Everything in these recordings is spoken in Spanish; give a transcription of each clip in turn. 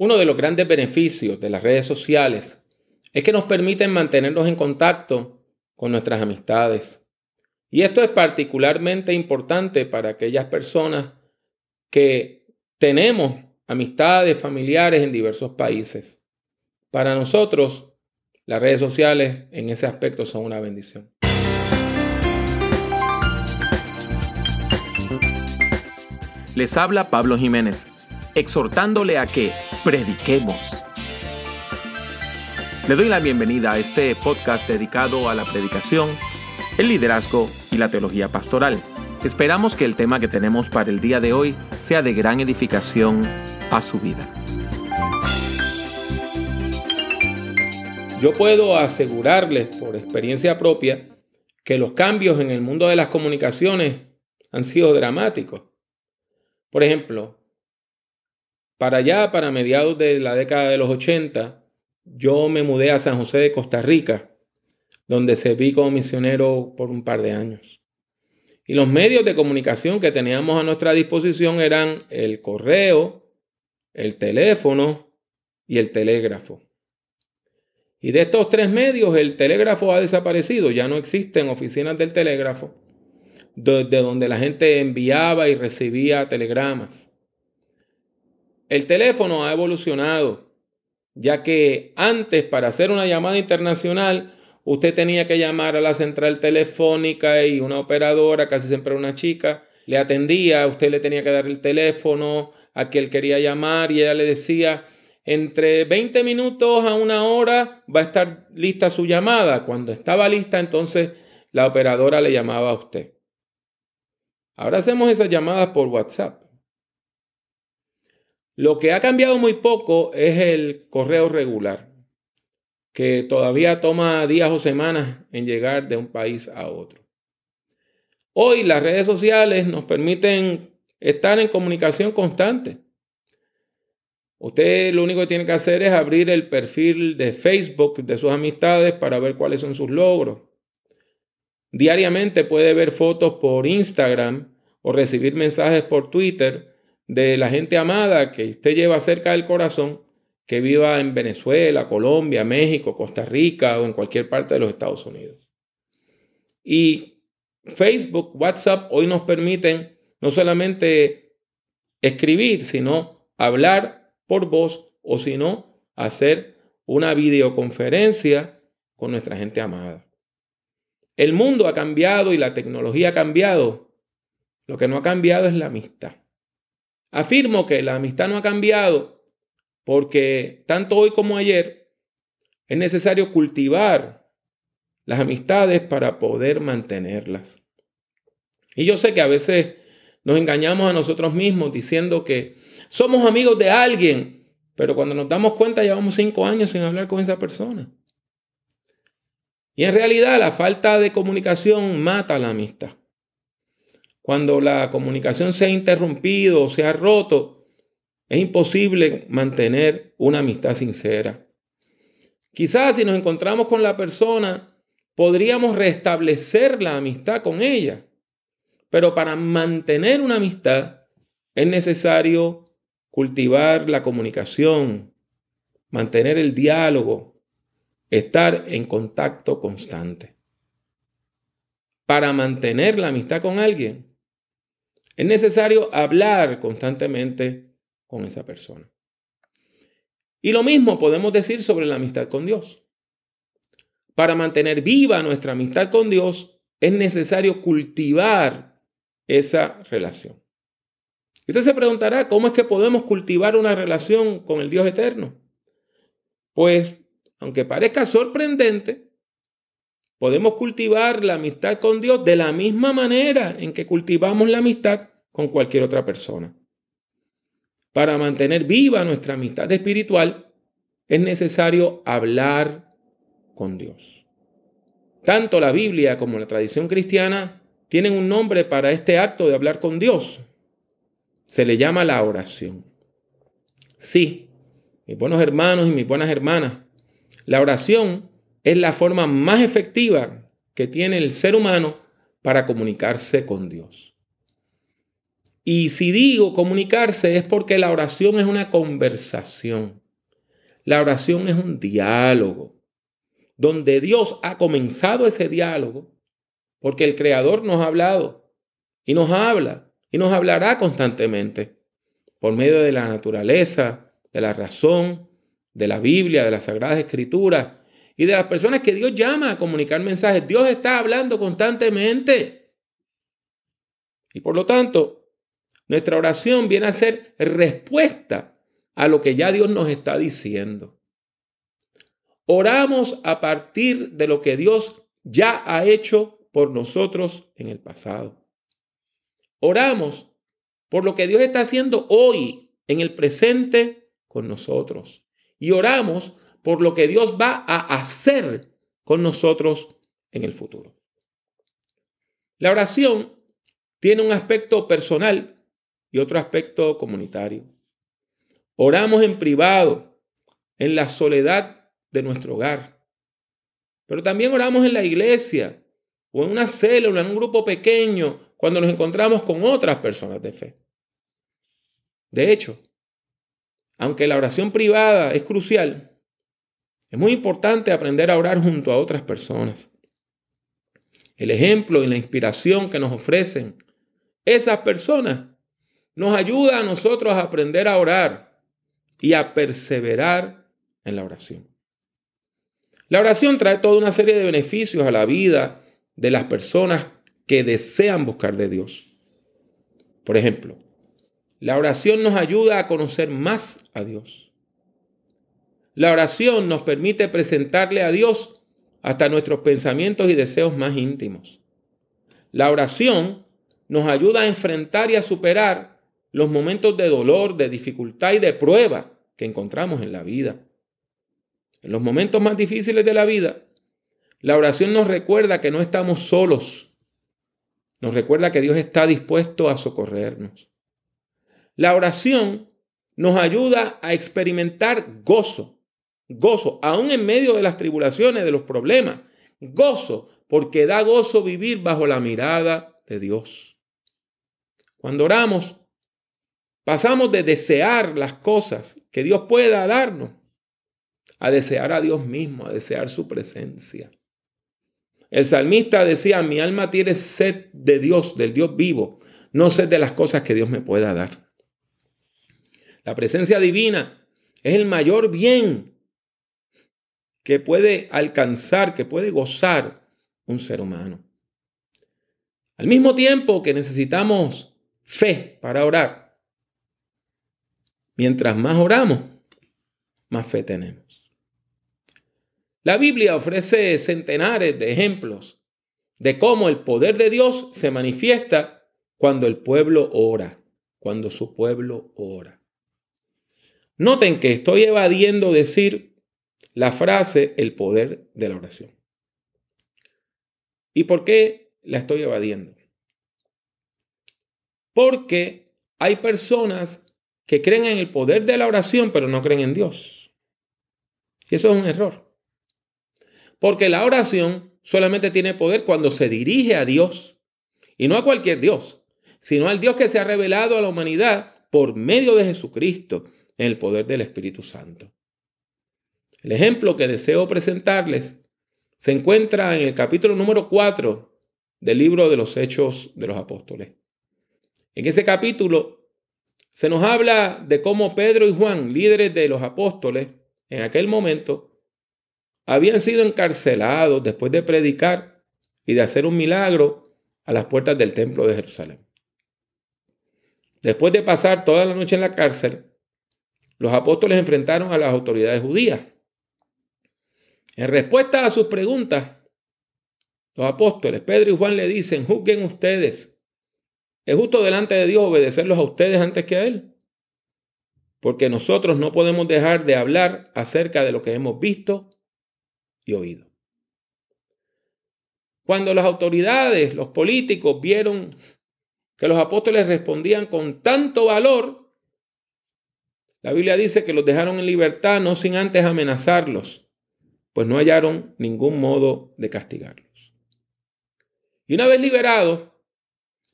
Uno de los grandes beneficios de las redes sociales es que nos permiten mantenernos en contacto con nuestras amistades. Y esto es particularmente importante para aquellas personas que tenemos amistades, familiares en diversos países. Para nosotros, las redes sociales en ese aspecto son una bendición. Les habla Pablo Jiménez, exhortándole a que prediquemos. Le doy la bienvenida a este podcast dedicado a la predicación, el liderazgo y la teología pastoral. Esperamos que el tema que tenemos para el día de hoy sea de gran edificación a su vida. Yo puedo asegurarles por experiencia propia que los cambios en el mundo de las comunicaciones han sido dramáticos. Por ejemplo, para allá, para mediados de la década de los 80, yo me mudé a San José de Costa Rica, donde serví como misionero por un par de años. Y los medios de comunicación que teníamos a nuestra disposición eran el correo, el teléfono y el telégrafo. Y de estos tres medios, el telégrafo ha desaparecido, ya no existen oficinas del telégrafo, desde donde la gente enviaba y recibía telegramas. El teléfono ha evolucionado, ya que antes para hacer una llamada internacional, usted tenía que llamar a la central telefónica y una operadora, casi siempre una chica, le atendía, usted le tenía que dar el teléfono a quien quería llamar y ella le decía, entre 20 minutos a una hora va a estar lista su llamada. Cuando estaba lista, entonces la operadora le llamaba a usted. Ahora hacemos esas llamadas por WhatsApp. Lo que ha cambiado muy poco es el correo regular, que todavía toma días o semanas en llegar de un país a otro. Hoy las redes sociales nos permiten estar en comunicación constante. Usted lo único que tiene que hacer es abrir el perfil de Facebook de sus amistades para ver cuáles son sus logros. Diariamente puede ver fotos por Instagram o recibir mensajes por Twitter de la gente amada que usted lleva cerca del corazón, que viva en Venezuela, Colombia, México, Costa Rica o en cualquier parte de los Estados Unidos. Y Facebook, WhatsApp hoy nos permiten no solamente escribir, sino hablar por voz o sino hacer una videoconferencia con nuestra gente amada. El mundo ha cambiado y la tecnología ha cambiado. Lo que no ha cambiado es la amistad. Afirmo que la amistad no ha cambiado porque tanto hoy como ayer es necesario cultivar las amistades para poder mantenerlas. Y yo sé que a veces nos engañamos a nosotros mismos diciendo que somos amigos de alguien, pero cuando nos damos cuenta llevamos cinco años sin hablar con esa persona. Y en realidad la falta de comunicación mata la amistad cuando la comunicación se ha interrumpido o se ha roto, es imposible mantener una amistad sincera. Quizás si nos encontramos con la persona, podríamos restablecer la amistad con ella. Pero para mantener una amistad es necesario cultivar la comunicación, mantener el diálogo, estar en contacto constante. Para mantener la amistad con alguien es necesario hablar constantemente con esa persona. Y lo mismo podemos decir sobre la amistad con Dios. Para mantener viva nuestra amistad con Dios es necesario cultivar esa relación. Y usted se preguntará, ¿cómo es que podemos cultivar una relación con el Dios eterno? Pues, aunque parezca sorprendente, podemos cultivar la amistad con Dios de la misma manera en que cultivamos la amistad con cualquier otra persona. Para mantener viva nuestra amistad espiritual es necesario hablar con Dios. Tanto la Biblia como la tradición cristiana tienen un nombre para este acto de hablar con Dios. Se le llama la oración. Sí, mis buenos hermanos y mis buenas hermanas, la oración es la forma más efectiva que tiene el ser humano para comunicarse con Dios. Y si digo comunicarse es porque la oración es una conversación. La oración es un diálogo, donde Dios ha comenzado ese diálogo, porque el Creador nos ha hablado y nos habla y nos hablará constantemente por medio de la naturaleza, de la razón, de la Biblia, de las Sagradas Escrituras y de las personas que Dios llama a comunicar mensajes. Dios está hablando constantemente. Y por lo tanto, nuestra oración viene a ser respuesta a lo que ya Dios nos está diciendo. Oramos a partir de lo que Dios ya ha hecho por nosotros en el pasado. Oramos por lo que Dios está haciendo hoy en el presente con nosotros. Y oramos por lo que Dios va a hacer con nosotros en el futuro. La oración tiene un aspecto personal y otro aspecto comunitario. Oramos en privado, en la soledad de nuestro hogar, pero también oramos en la iglesia o en una célula, en un grupo pequeño, cuando nos encontramos con otras personas de fe. De hecho, aunque la oración privada es crucial, es muy importante aprender a orar junto a otras personas. El ejemplo y la inspiración que nos ofrecen esas personas nos ayuda a nosotros a aprender a orar y a perseverar en la oración. La oración trae toda una serie de beneficios a la vida de las personas que desean buscar de Dios. Por ejemplo, la oración nos ayuda a conocer más a Dios. La oración nos permite presentarle a Dios hasta nuestros pensamientos y deseos más íntimos. La oración nos ayuda a enfrentar y a superar los momentos de dolor, de dificultad y de prueba que encontramos en la vida. En los momentos más difíciles de la vida, la oración nos recuerda que no estamos solos. Nos recuerda que Dios está dispuesto a socorrernos. La oración nos ayuda a experimentar gozo, gozo, aún en medio de las tribulaciones, de los problemas, gozo, porque da gozo vivir bajo la mirada de Dios. Cuando oramos, Pasamos de desear las cosas que Dios pueda darnos a desear a Dios mismo, a desear su presencia. El salmista decía, mi alma tiene sed de Dios, del Dios vivo, no sed de las cosas que Dios me pueda dar. La presencia divina es el mayor bien que puede alcanzar, que puede gozar un ser humano. Al mismo tiempo que necesitamos fe para orar, Mientras más oramos, más fe tenemos. La Biblia ofrece centenares de ejemplos de cómo el poder de Dios se manifiesta cuando el pueblo ora, cuando su pueblo ora. Noten que estoy evadiendo decir la frase el poder de la oración. ¿Y por qué la estoy evadiendo? Porque hay personas que creen en el poder de la oración, pero no creen en Dios. Y eso es un error. Porque la oración solamente tiene poder cuando se dirige a Dios. Y no a cualquier Dios, sino al Dios que se ha revelado a la humanidad por medio de Jesucristo en el poder del Espíritu Santo. El ejemplo que deseo presentarles se encuentra en el capítulo número 4 del libro de los Hechos de los Apóstoles. En ese capítulo se nos habla de cómo Pedro y Juan, líderes de los apóstoles, en aquel momento, habían sido encarcelados después de predicar y de hacer un milagro a las puertas del templo de Jerusalén. Después de pasar toda la noche en la cárcel, los apóstoles enfrentaron a las autoridades judías. En respuesta a sus preguntas, los apóstoles Pedro y Juan le dicen, juzguen ustedes es justo delante de Dios obedecerlos a ustedes antes que a Él. Porque nosotros no podemos dejar de hablar acerca de lo que hemos visto y oído. Cuando las autoridades, los políticos vieron que los apóstoles respondían con tanto valor, la Biblia dice que los dejaron en libertad no sin antes amenazarlos, pues no hallaron ningún modo de castigarlos. Y una vez liberados,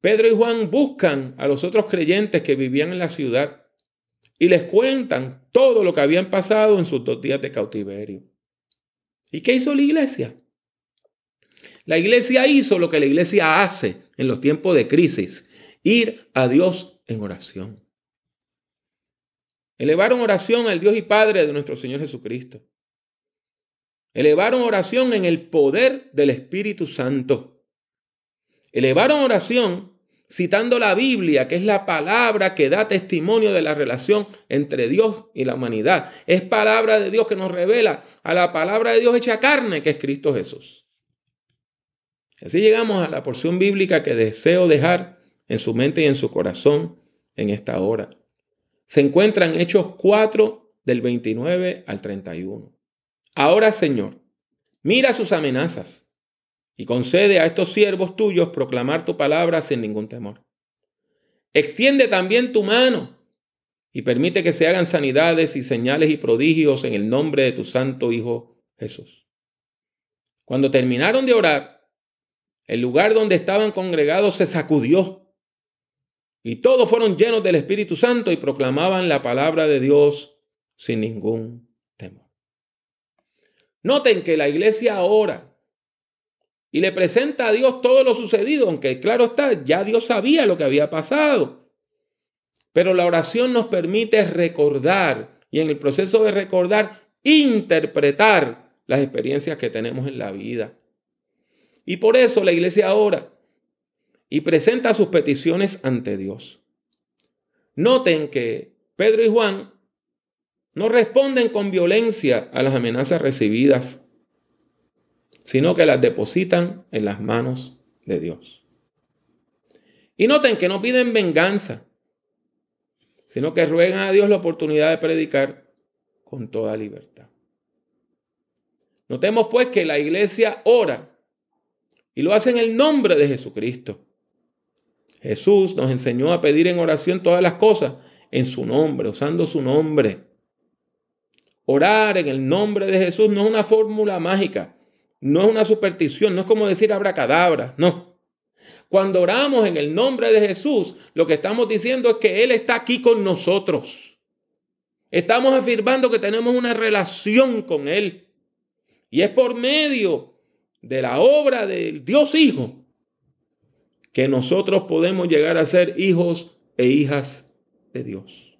Pedro y Juan buscan a los otros creyentes que vivían en la ciudad y les cuentan todo lo que habían pasado en sus dos días de cautiverio. ¿Y qué hizo la iglesia? La iglesia hizo lo que la iglesia hace en los tiempos de crisis, ir a Dios en oración. Elevaron oración al Dios y Padre de nuestro Señor Jesucristo. Elevaron oración en el poder del Espíritu Santo. Elevaron oración citando la Biblia, que es la palabra que da testimonio de la relación entre Dios y la humanidad. Es palabra de Dios que nos revela a la palabra de Dios hecha carne, que es Cristo Jesús. Así llegamos a la porción bíblica que deseo dejar en su mente y en su corazón en esta hora. Se encuentran Hechos 4 del 29 al 31. Ahora, Señor, mira sus amenazas y concede a estos siervos tuyos proclamar tu palabra sin ningún temor. Extiende también tu mano y permite que se hagan sanidades y señales y prodigios en el nombre de tu santo Hijo Jesús. Cuando terminaron de orar, el lugar donde estaban congregados se sacudió y todos fueron llenos del Espíritu Santo y proclamaban la palabra de Dios sin ningún temor. Noten que la iglesia ahora y le presenta a Dios todo lo sucedido, aunque claro está, ya Dios sabía lo que había pasado. Pero la oración nos permite recordar y en el proceso de recordar, interpretar las experiencias que tenemos en la vida. Y por eso la iglesia ora y presenta sus peticiones ante Dios. Noten que Pedro y Juan no responden con violencia a las amenazas recibidas sino que las depositan en las manos de Dios. Y noten que no piden venganza, sino que ruegan a Dios la oportunidad de predicar con toda libertad. Notemos pues que la iglesia ora y lo hace en el nombre de Jesucristo. Jesús nos enseñó a pedir en oración todas las cosas en su nombre, usando su nombre. Orar en el nombre de Jesús no es una fórmula mágica, no es una superstición, no es como decir abracadabra, no. Cuando oramos en el nombre de Jesús, lo que estamos diciendo es que Él está aquí con nosotros. Estamos afirmando que tenemos una relación con Él. Y es por medio de la obra del Dios Hijo que nosotros podemos llegar a ser hijos e hijas de Dios.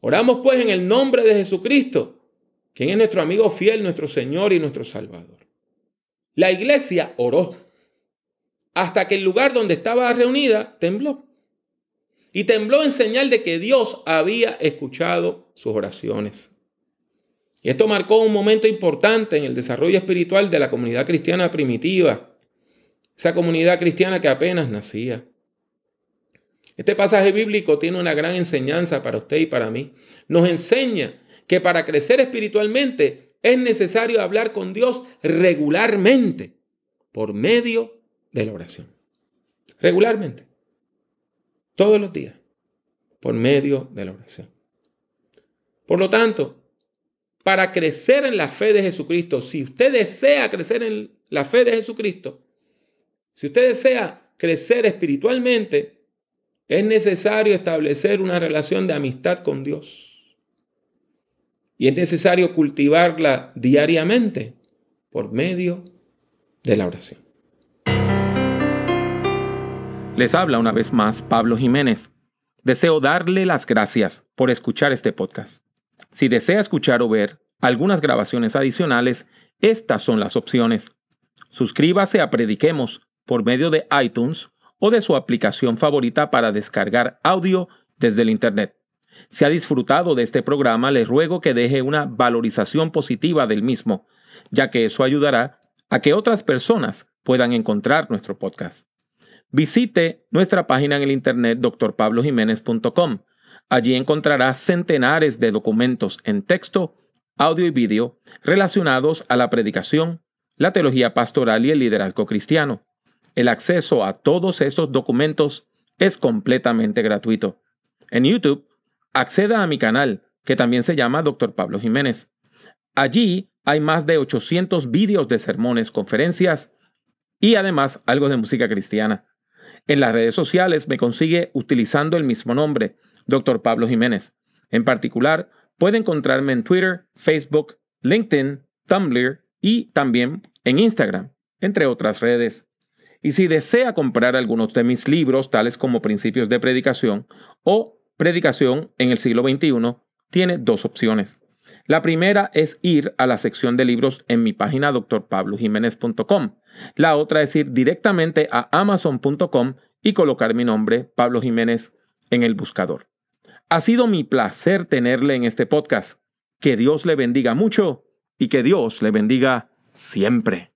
Oramos pues en el nombre de Jesucristo quien es nuestro amigo fiel, nuestro Señor y nuestro Salvador. La iglesia oró hasta que el lugar donde estaba reunida tembló. Y tembló en señal de que Dios había escuchado sus oraciones. Y esto marcó un momento importante en el desarrollo espiritual de la comunidad cristiana primitiva, esa comunidad cristiana que apenas nacía. Este pasaje bíblico tiene una gran enseñanza para usted y para mí. Nos enseña que para crecer espiritualmente es necesario hablar con Dios regularmente por medio de la oración. Regularmente. Todos los días. Por medio de la oración. Por lo tanto, para crecer en la fe de Jesucristo, si usted desea crecer en la fe de Jesucristo, si usted desea crecer espiritualmente, es necesario establecer una relación de amistad con Dios y es necesario cultivarla diariamente por medio de la oración. Les habla una vez más Pablo Jiménez. Deseo darle las gracias por escuchar este podcast. Si desea escuchar o ver algunas grabaciones adicionales, estas son las opciones. Suscríbase a Prediquemos por medio de iTunes o de su aplicación favorita para descargar audio desde el Internet. Si ha disfrutado de este programa, le ruego que deje una valorización positiva del mismo, ya que eso ayudará a que otras personas puedan encontrar nuestro podcast. Visite nuestra página en el internet drpablojiménez.com. Allí encontrará centenares de documentos en texto, audio y vídeo relacionados a la predicación, la teología pastoral y el liderazgo cristiano. El acceso a todos estos documentos es completamente gratuito. En YouTube Acceda a mi canal, que también se llama Dr. Pablo Jiménez. Allí hay más de 800 vídeos de sermones, conferencias y además algo de música cristiana. En las redes sociales me consigue utilizando el mismo nombre, Dr. Pablo Jiménez. En particular, puede encontrarme en Twitter, Facebook, LinkedIn, Tumblr y también en Instagram, entre otras redes. Y si desea comprar algunos de mis libros, tales como Principios de Predicación o predicación en el siglo XXI tiene dos opciones. La primera es ir a la sección de libros en mi página drpablojiménez.com. La otra es ir directamente a amazon.com y colocar mi nombre, Pablo Jiménez, en el buscador. Ha sido mi placer tenerle en este podcast. Que Dios le bendiga mucho y que Dios le bendiga siempre.